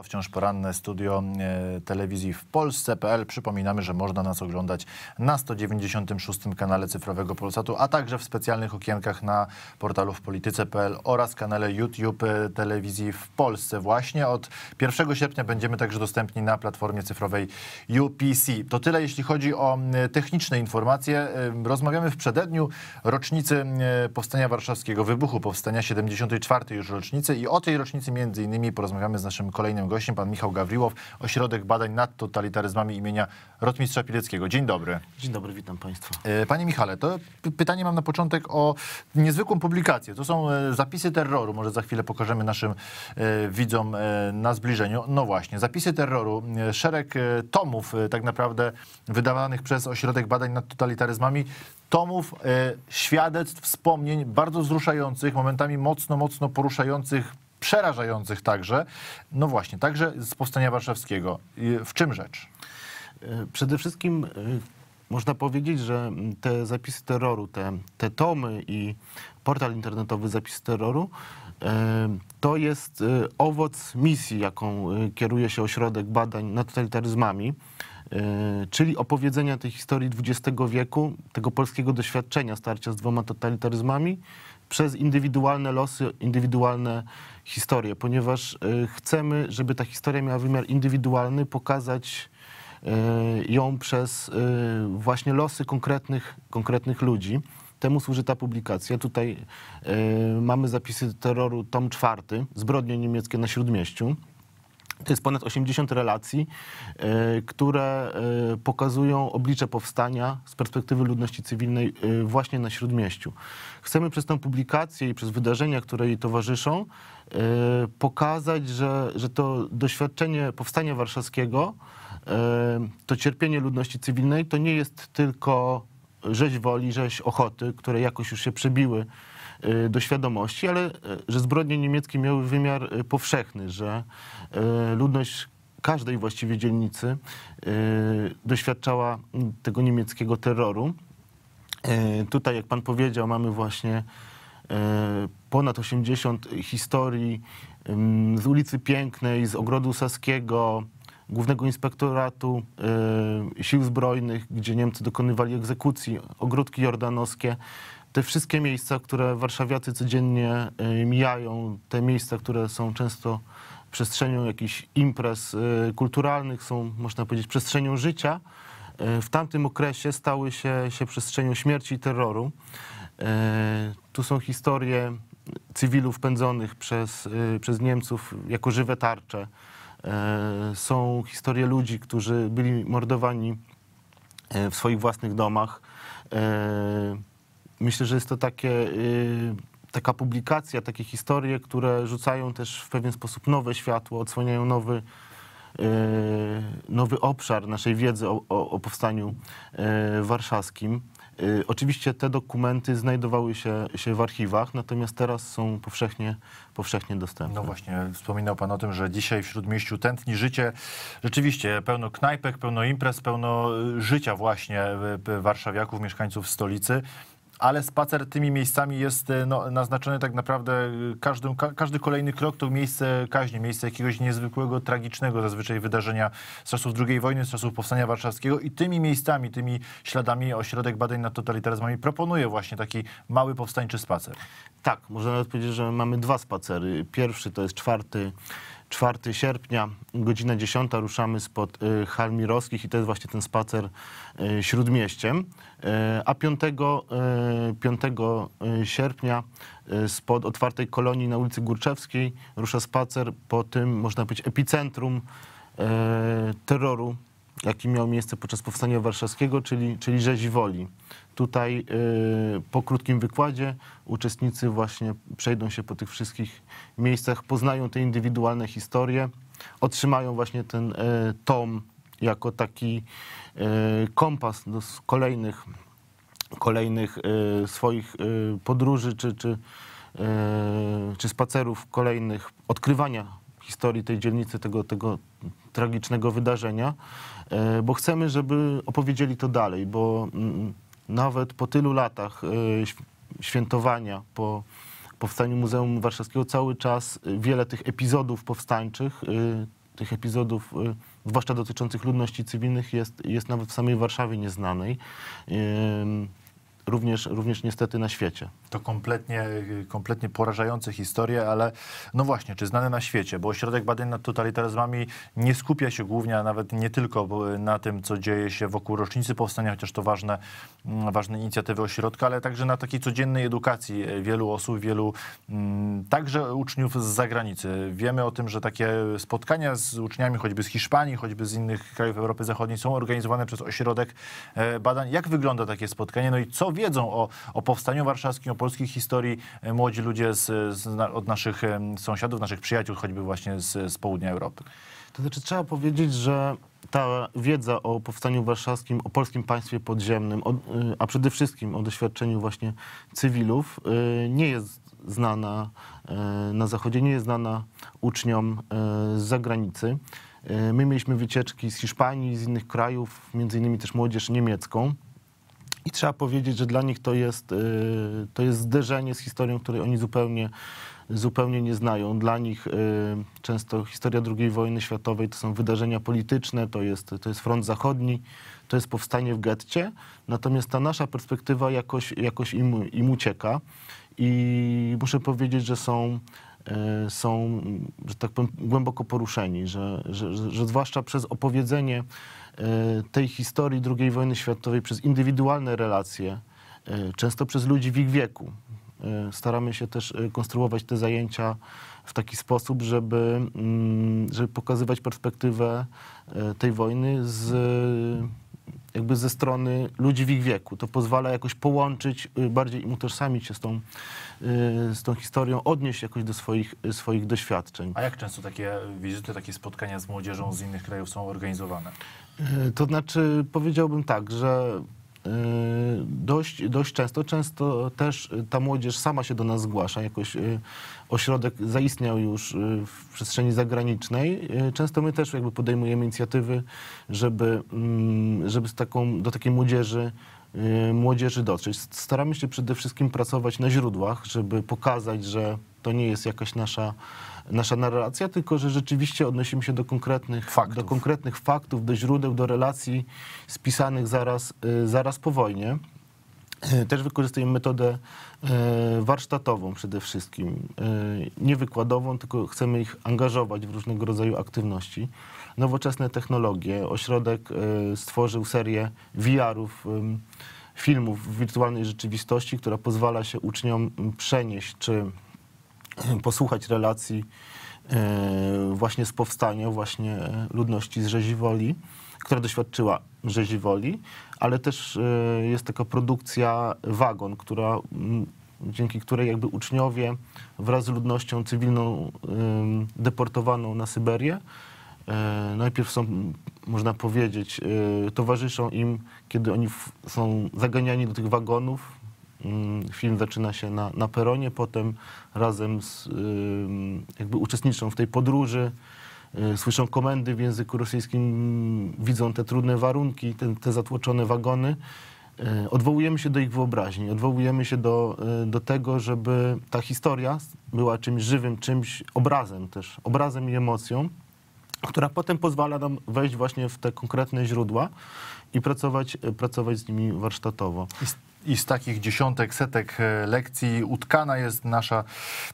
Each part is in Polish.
To wciąż poranne studio e, telewizji w Polsce.pl. Przypominamy, że można nas oglądać na 196 kanale cyfrowego Polsatu, a także w specjalnych okienkach na portalu w polityce.pl oraz kanale YouTube e, telewizji w Polsce. Właśnie od 1 sierpnia będziemy także dostępni na platformie cyfrowej UPC. To tyle, jeśli chodzi o e, techniczne informacje. Rozmawiamy w przededniu rocznicy Powstania Warszawskiego, wybuchu Powstania 74. już rocznicy i o tej rocznicy między innymi porozmawiamy z naszym kolejnym gościem pan Michał Gawriłow, Ośrodek Badań nad Totalitaryzmami imienia Rotmistrza Pileckiego. Dzień dobry. Dzień dobry, witam państwa. E, panie Michale, to pytanie mam na początek o niezwykłą publikację. To są e, zapisy terroru, może za chwilę pokażemy naszym e, widzom na zbliżeniu. No właśnie, zapisy terroru, szereg tomów tak naprawdę wydawanych przez Ośrodek Badań nad Totalitaryzmami, tomów świadectw, wspomnień bardzo wzruszających, momentami mocno, mocno poruszających przerażających także. No właśnie, także z powstania warszawskiego. W czym rzecz? E, przede wszystkim e, można powiedzieć, że te zapisy terroru, te, te tomy i portal internetowy Zapis Terroru e, to jest owoc misji, jaką kieruje się ośrodek badań nad totalitaryzmami, czyli opowiedzenia tej historii XX wieku, tego polskiego doświadczenia starcia z dwoma totalitaryzmami przez indywidualne losy, indywidualne historie, ponieważ e, chcemy, żeby ta historia miała wymiar indywidualny, pokazać e, ją przez e, właśnie losy konkretnych, konkretnych ludzi. Temu służy ta publikacja. Tutaj mamy zapisy terroru tom czwarty, zbrodnie niemieckie na Śródmieściu. To jest ponad 80 relacji, e, które e, pokazują oblicze powstania z perspektywy ludności cywilnej e, właśnie na Śródmieściu. Chcemy przez tę publikację i przez wydarzenia, które jej towarzyszą, pokazać, że, że to doświadczenie powstania warszawskiego, to cierpienie ludności cywilnej, to nie jest tylko rzeź woli, rzeź ochoty, które jakoś już się przebiły Y, do świadomości, ale y, że zbrodnie niemieckie miały wymiar y, powszechny, że ludność każdej właściwie dzielnicy doświadczała tego niemieckiego terroru. Tutaj, jak pan powiedział, mamy właśnie ponad 80 historii z ulicy Pięknej, z Ogrodu Saskiego, Głównego Inspektoratu Sił Zbrojnych, gdzie Niemcy dokonywali egzekucji, ogródki jordanowskie te wszystkie miejsca, które warszawiacy codziennie y, mijają, te miejsca, które są często przestrzenią jakichś imprez y, kulturalnych, są, można powiedzieć, przestrzenią życia, y, w tamtym okresie stały się, się przestrzenią śmierci i terroru. Tu są historie cywilów pędzonych przez, przez Niemców jako żywe tarcze. Są historie ludzi, którzy byli mordowani w swoich własnych domach myślę, że jest to takie, y, taka publikacja, takie historie, które rzucają też w pewien sposób nowe światło, odsłaniają nowy, y, nowy obszar naszej wiedzy o, o, o powstaniu y, warszawskim. Oczywiście te dokumenty znajdowały się, się, w archiwach, natomiast teraz są powszechnie, powszechnie dostępne. No właśnie, wspominał Pan o tym, że dzisiaj w Śródmieściu tętni życie. Rzeczywiście, pełno knajpek, pełno imprez, pełno życia właśnie warszawiaków, mieszkańców stolicy ale spacer tymi miejscami jest e, no, naznaczony tak naprawdę e, każdy, każdy kolejny krok to miejsce kaźni, miejsce jakiegoś niezwykłego, tragicznego zazwyczaj wydarzenia z czasów II wojny, z czasów Powstania Warszawskiego i tymi miejscami, tymi śladami Ośrodek Badań nad Totalitaryzmami proponuje właśnie taki mały powstańczy spacer. Tak, można nawet powiedzieć, że mamy dwa spacery. Pierwszy to jest czwarty 4 sierpnia, godzina 10 ruszamy spod y, hal mirowskich i to jest właśnie ten spacer y, Śródmieściem, y, a 5, 5 sierpnia spod otwartej kolonii na ulicy Górczewskiej rusza spacer po tym, można powiedzieć, epicentrum terroru jaki miał miejsce podczas Powstania Warszawskiego, czyli, czyli rzezi woli. Tutaj y, po krótkim wykładzie uczestnicy właśnie przejdą się po tych wszystkich miejscach, poznają te indywidualne historie, otrzymają właśnie ten y, tom jako taki y, kompas do kolejnych, kolejnych swoich podróży czy, czy, czy spacerów, kolejnych odkrywania historii tej dzielnicy, tego, tego tragicznego wydarzenia, e, bo chcemy, żeby opowiedzieli to dalej, bo mm, nawet po tylu latach e, świętowania, po powstaniu Muzeum Warszawskiego, cały czas e, wiele tych epizodów powstańczych, tych epizodów, zwłaszcza dotyczących ludności cywilnych, jest, jest nawet w samej Warszawie nieznanej, również, również niestety na świecie. To kompletnie, kompletnie porażające historie, ale no właśnie, czy znane na świecie, bo ośrodek badań nad totalitaryzmami nie skupia się głównie, a nawet nie tylko na tym, co dzieje się wokół rocznicy powstania, chociaż to ważne, mm, ważne inicjatywy ośrodka, ale także na takiej codziennej edukacji wielu osób, wielu mm, także uczniów z zagranicy. Wiemy o tym, że takie spotkania z uczniami choćby z Hiszpanii, choćby z innych krajów Europy Zachodniej są organizowane przez ośrodek e, badań. Jak wygląda takie spotkanie? No i co wiedzą o, o powstaniu warszawskim, o polskiej historii e, młodzi ludzie z, z, od naszych e, sąsiadów, naszych przyjaciół, choćby właśnie z, z południa Europy. To znaczy trzeba powiedzieć, że ta wiedza o powstaniu warszawskim, o polskim państwie podziemnym, o, e, a przede wszystkim o doświadczeniu właśnie cywilów nie jest znana na Zachodzie, nie jest znana uczniom z zagranicy. My mieliśmy wycieczki z Hiszpanii, z innych krajów, między innymi też młodzież niemiecką. I trzeba powiedzieć, że dla nich to jest, y, to jest zderzenie z historią, której oni zupełnie, zupełnie nie znają. Dla nich y, często historia II wojny światowej to są wydarzenia polityczne, to jest, to jest front zachodni, to jest powstanie w getcie, natomiast ta nasza perspektywa jakoś, jakoś im, im ucieka. I muszę powiedzieć, że są y, są, że tak powiem, głęboko poruszeni, że, że, że zwłaszcza przez opowiedzenie Y, tej historii II wojny światowej przez indywidualne relacje, y, często przez ludzi w ich wieku. Y, staramy się też konstruować te zajęcia w taki sposób, żeby, mm, żeby pokazywać perspektywę tej wojny z, jakby ze strony ludzi w ich wieku. To pozwala jakoś połączyć, bardziej im utożsamić się z tą, z tą historią, odnieść jakoś do swoich, swoich doświadczeń. A jak często takie wizyty, takie spotkania z młodzieżą z innych krajów są organizowane? E, to znaczy, powiedziałbym tak, że e, dość, dość często, często też e, ta młodzież sama się do nas zgłasza. Jakoś ośrodek zaistniał już w przestrzeni zagranicznej. Często my też jakby podejmujemy inicjatywy, żeby, mm, żeby z taką, do takiej młodzieży młodzieży dotrzeć. Staramy się przede wszystkim pracować na źródłach, żeby pokazać, że to nie jest jakaś nasza nasza narracja, tylko że rzeczywiście odnosimy się do konkretnych faktów, do, konkretnych faktów, do źródeł, do relacji spisanych zaraz, y, zaraz po wojnie. Y, też wykorzystujemy metodę y, warsztatową przede wszystkim, nie wykładową, tylko chcemy ich angażować w różnego rodzaju aktywności. Nowoczesne technologie, ośrodek stworzył serię VR-ów, filmów w wirtualnej rzeczywistości, która pozwala się uczniom mm, przenieść czy posłuchać relacji e, właśnie z powstania właśnie ludności z Rzeziwoli, która doświadczyła Rzeziwoli, ale też e, jest taka produkcja Wagon, która, dzięki której jakby uczniowie wraz z ludnością cywilną deportowaną na Syberię e, najpierw są, można powiedzieć, towarzyszą im, kiedy oni są zaganiani do tych wagonów, Mm, film zaczyna się na, na peronie, potem razem z, jakby uczestniczą w tej podróży, y, słyszą komendy w języku rosyjskim, widzą te trudne warunki, te, te zatłoczone wagony. Y, odwołujemy się do ich wyobraźni, odwołujemy się do, y, do tego, żeby ta historia była czymś żywym, czymś obrazem też, obrazem i emocją, która potem pozwala nam wejść właśnie w te konkretne źródła i pracować, pracować z nimi warsztatowo. I z takich dziesiątek, setek e, lekcji utkana jest nasza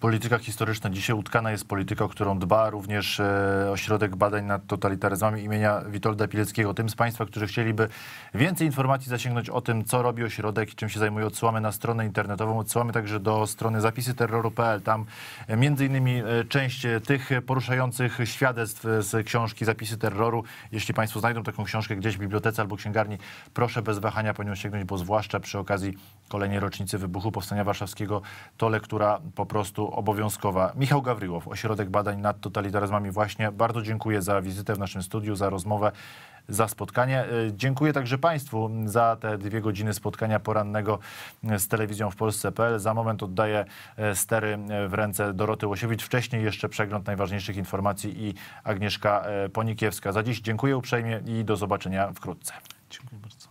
polityka historyczna. Dzisiaj utkana jest polityka, o którą dba również e, Ośrodek Badań nad Totalitaryzmami imienia Witolda Pileckiego. Tym z Państwa, którzy chcieliby więcej informacji zasięgnąć o tym, co robi ośrodek i czym się zajmuje, odsyłamy na stronę internetową, odsyłamy także do strony Zapisy Terroru.pl. Tam e, między innymi część tych poruszających świadectw z książki Zapisy Terroru. Jeśli Państwo znajdą taką książkę gdzieś w bibliotece albo księgarni, proszę bez wahania po nią sięgnąć, bo zwłaszcza przy okazji okazji kolejnej rocznicy wybuchu Powstania Warszawskiego to lektura po prostu obowiązkowa. Michał Gawryłow, Ośrodek Badań nad Totalitaryzmami właśnie. Bardzo dziękuję za wizytę w naszym studiu, za rozmowę, za spotkanie. E, dziękuję także Państwu za te dwie godziny spotkania porannego z telewizją w Polsce.pl. Za moment oddaję e, stery e, w ręce Doroty Łosiewicz. Wcześniej jeszcze przegląd najważniejszych informacji i Agnieszka Ponikiewska. Za dziś dziękuję uprzejmie i do zobaczenia wkrótce. Dziękuję bardzo.